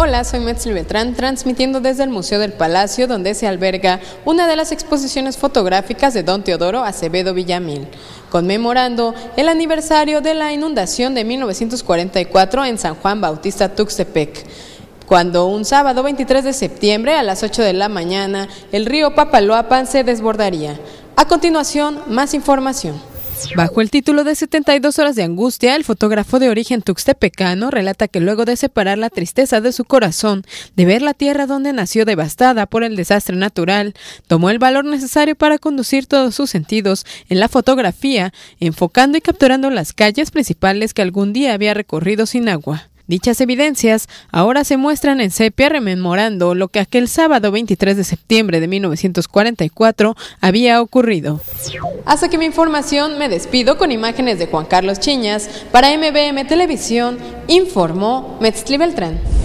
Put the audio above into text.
Hola, soy Metzli Betrán, transmitiendo desde el Museo del Palacio, donde se alberga una de las exposiciones fotográficas de don Teodoro Acevedo Villamil, conmemorando el aniversario de la inundación de 1944 en San Juan Bautista Tuxtepec cuando un sábado 23 de septiembre a las 8 de la mañana el río Papaloapan se desbordaría. A continuación, más información. Bajo el título de 72 horas de angustia, el fotógrafo de origen tuxtepecano relata que luego de separar la tristeza de su corazón, de ver la tierra donde nació devastada por el desastre natural, tomó el valor necesario para conducir todos sus sentidos en la fotografía, enfocando y capturando las calles principales que algún día había recorrido sin agua. Dichas evidencias ahora se muestran en sepia rememorando lo que aquel sábado 23 de septiembre de 1944 había ocurrido. Hasta que mi información me despido con imágenes de Juan Carlos Chiñas para MBM Televisión, informó Metzli Beltrán.